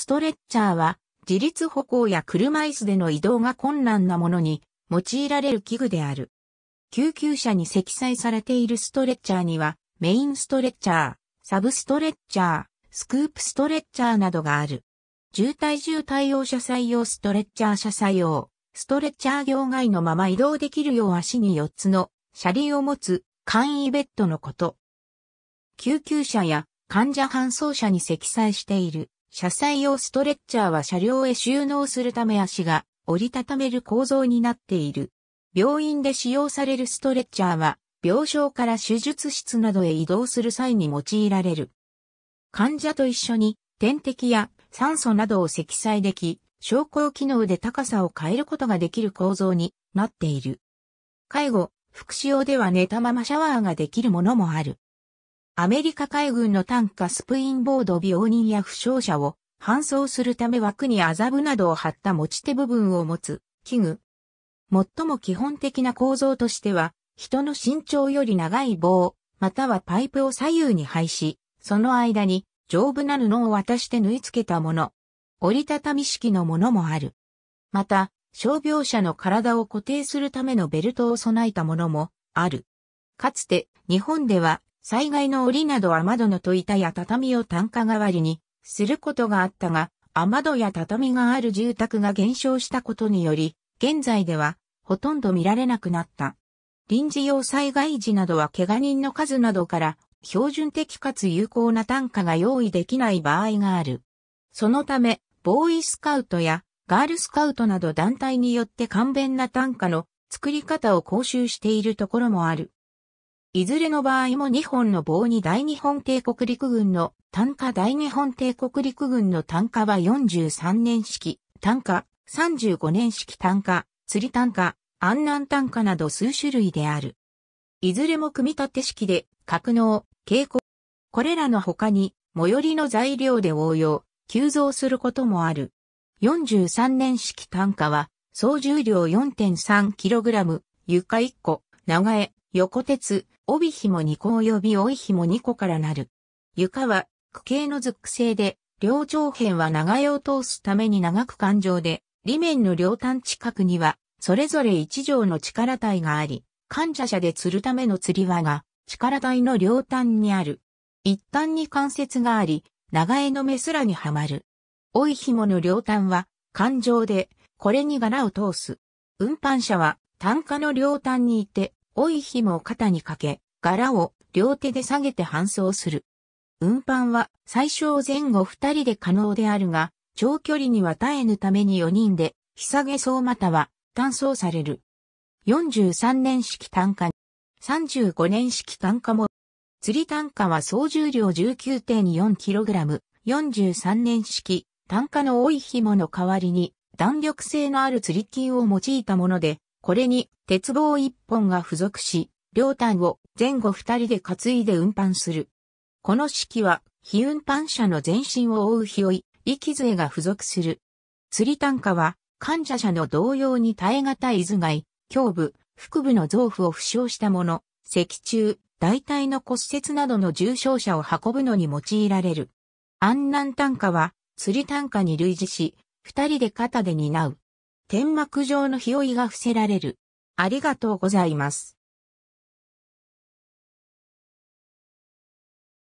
ストレッチャーは自立歩行や車椅子での移動が困難なものに用いられる器具である。救急車に積載されているストレッチャーにはメインストレッチャー、サブストレッチャー、スクープストレッチャーなどがある。渋滞渋滞用車採用ストレッチャー車採用、ストレッチャー業外のまま移動できるよう足に4つの車輪を持つ簡易ベッドのこと。救急車や患者搬送車に積載している車載用ストレッチャーは車両へ収納するため足が折りたためる構造になっている。病院で使用されるストレッチャーは、病床から手術室などへ移動する際に用いられる。患者と一緒に点滴や酸素などを積載でき、昇降機能で高さを変えることができる構造になっている。介護、福祉用では寝たままシャワーができるものもある。アメリカ海軍の単価スプインボード病人や負傷者を搬送するため枠に麻布などを貼った持ち手部分を持つ器具。最も基本的な構造としては、人の身長より長い棒、またはパイプを左右に配し、その間に丈夫な布を渡して縫い付けたもの。折りたたみ式のものもある。また、傷病者の体を固定するためのベルトを備えたものもある。かつて日本では災害の檻など雨戸の戸板や畳を単価代わりにすることがあったが、雨戸や畳がある住宅が減少したことにより、現在ではほとんど見られなくなった。臨時用災害時などは怪我人の数などから標準的かつ有効な単価が用意できない場合がある。そのため、ボーイスカウトやガールスカウトなど団体によって簡便な単価の作り方を講習しているところもある。いずれの場合も2本の棒に大日本帝国陸軍の単価大日本帝国陸軍の単価は43年式、単価、35年式単価、釣り単価、安南単価など数種類である。いずれも組み立て式で、格納、警告。これらの他に、最寄りの材料で応用、急増することもある。43年式単価は、総重量 4.3kg、床1個、長江、横鉄、帯紐2個及び帯紐2個からなる。床は、区形のズック性で、両長辺は長屋を通すために長く環状で、裏面の両端近くには、それぞれ一条の力体があり、患者者で釣るための釣り輪が、力体の両端にある。一端に関節があり、長江の目すらにはまる。追い紐の両端は、環状で、これに柄を通す。運搬車は、単価の両端にいて、多い紐を肩にかけ、柄を両手で下げて搬送する。運搬は最小前後2人で可能であるが、長距離には耐えぬために4人で、ひさげそうまたは、単走される。43年式単価、35年式単価も、釣り単価は総重量 19.4kg、43年式、単価の多い紐の代わりに、弾力性のある釣り金を用いたもので、これに鉄棒1本が付属し、両端を前後2人で担いで運搬する。この式は、非運搬車の前身を覆う日追い、息杖が付属する。釣り単価は、患者者の同様に耐え難い頭蓋、胸部、腹部の臓腑を負傷したもの、脊柱、大体の骨折などの重症者を運ぶのに用いられる。安南単価は、釣り単価に類似し、二人で肩で担う。天幕上の日追いが伏せられる。ありがとうございます。